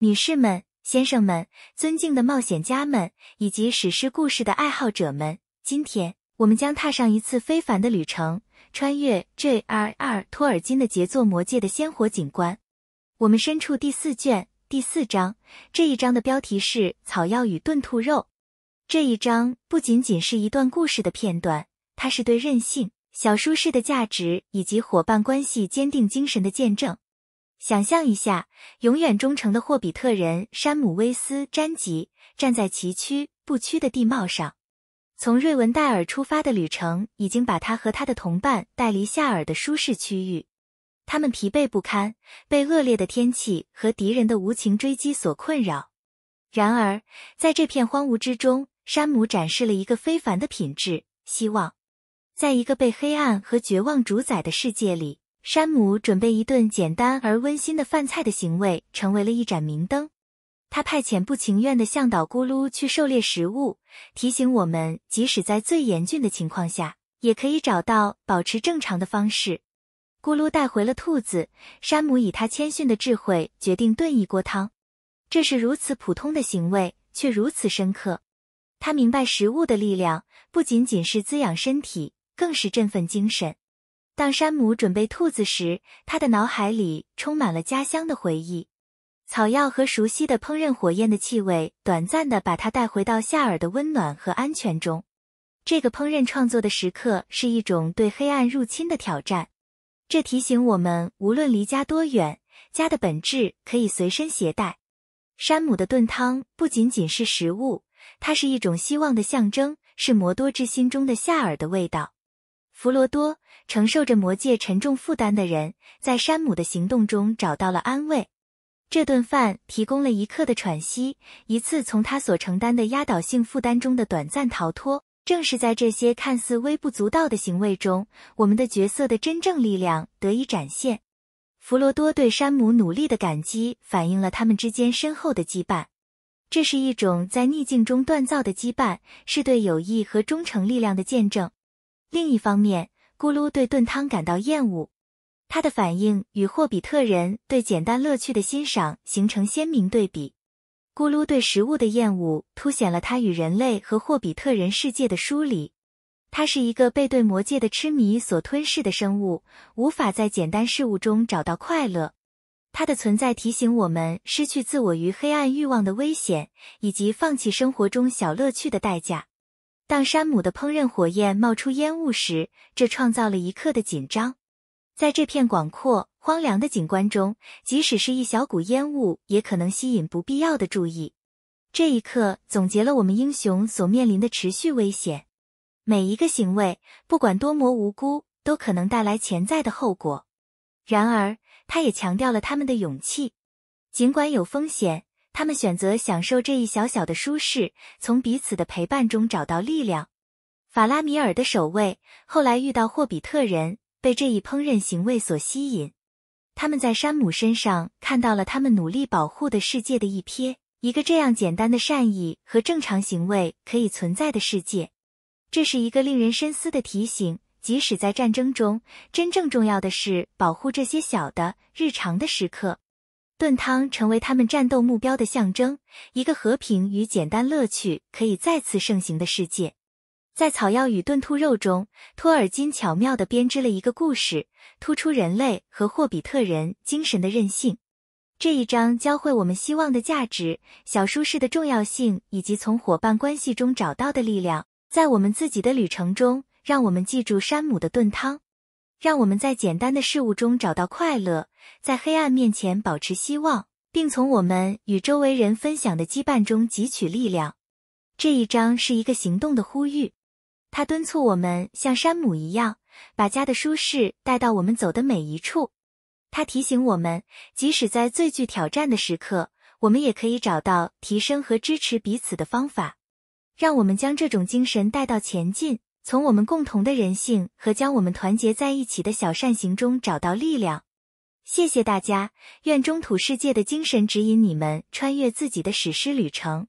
女士们、先生们、尊敬的冒险家们以及史诗故事的爱好者们，今天我们将踏上一次非凡的旅程，穿越 J.R.R. 托尔金的杰作《魔戒》的鲜活景观。我们身处第四卷第四章，这一章的标题是“草药与炖兔肉”。这一章不仅仅是一段故事的片段，它是对任性、小舒适的价值以及伙伴关系、坚定精神的见证。想象一下，永远忠诚的霍比特人山姆·威斯·詹吉站在崎岖不屈的地貌上。从瑞文戴尔出发的旅程已经把他和他的同伴带离夏尔的舒适区域。他们疲惫不堪，被恶劣的天气和敌人的无情追击所困扰。然而，在这片荒芜之中，山姆展示了一个非凡的品质——希望。在一个被黑暗和绝望主宰的世界里。山姆准备一顿简单而温馨的饭菜的行为，成为了一盏明灯。他派遣不情愿的向导咕噜去狩猎食物，提醒我们，即使在最严峻的情况下，也可以找到保持正常的方式。咕噜带回了兔子，山姆以他谦逊的智慧决定炖一锅汤。这是如此普通的行为，却如此深刻。他明白食物的力量不仅仅是滋养身体，更是振奋精神。当山姆准备兔子时，他的脑海里充满了家乡的回忆，草药和熟悉的烹饪火焰的气味，短暂地把他带回到夏尔的温暖和安全中。这个烹饪创作的时刻是一种对黑暗入侵的挑战。这提醒我们，无论离家多远，家的本质可以随身携带。山姆的炖汤不仅仅是食物，它是一种希望的象征，是摩多之心中的夏尔的味道。弗罗多承受着魔界沉重负担的人，在山姆的行动中找到了安慰。这顿饭提供了一刻的喘息，一次从他所承担的压倒性负担中的短暂逃脱。正是在这些看似微不足道的行为中，我们的角色的真正力量得以展现。弗罗多对山姆努力的感激，反映了他们之间深厚的羁绊。这是一种在逆境中锻造的羁绊，是对友谊和忠诚力量的见证。另一方面，咕噜对炖汤感到厌恶，他的反应与霍比特人对简单乐趣的欣赏形成鲜明对比。咕噜对食物的厌恶凸显了他与人类和霍比特人世界的疏离。他是一个被对魔界的痴迷所吞噬的生物，无法在简单事物中找到快乐。他的存在提醒我们失去自我与黑暗欲望的危险，以及放弃生活中小乐趣的代价。当山姆的烹饪火焰冒出烟雾时，这创造了一刻的紧张。在这片广阔荒凉的景观中，即使是一小股烟雾也可能吸引不必要的注意。这一刻总结了我们英雄所面临的持续危险：每一个行为，不管多么无辜，都可能带来潜在的后果。然而，他也强调了他们的勇气，尽管有风险。他们选择享受这一小小的舒适，从彼此的陪伴中找到力量。法拉米尔的守卫后来遇到霍比特人，被这一烹饪行为所吸引。他们在山姆身上看到了他们努力保护的世界的一瞥——一个这样简单的善意和正常行为可以存在的世界。这是一个令人深思的提醒：即使在战争中，真正重要的是保护这些小的、日常的时刻。炖汤成为他们战斗目标的象征，一个和平与简单乐趣可以再次盛行的世界。在草药与炖兔肉中，托尔金巧妙地编织了一个故事，突出人类和霍比特人精神的韧性。这一章教会我们希望的价值、小舒适的重要性，以及从伙伴关系中找到的力量。在我们自己的旅程中，让我们记住山姆的炖汤。让我们在简单的事物中找到快乐，在黑暗面前保持希望，并从我们与周围人分享的羁绊中汲取力量。这一章是一个行动的呼吁，它敦促我们像山姆一样，把家的舒适带到我们走的每一处。它提醒我们，即使在最具挑战的时刻，我们也可以找到提升和支持彼此的方法。让我们将这种精神带到前进。从我们共同的人性和将我们团结在一起的小善行中找到力量。谢谢大家，愿中土世界的精神指引你们穿越自己的史诗旅程。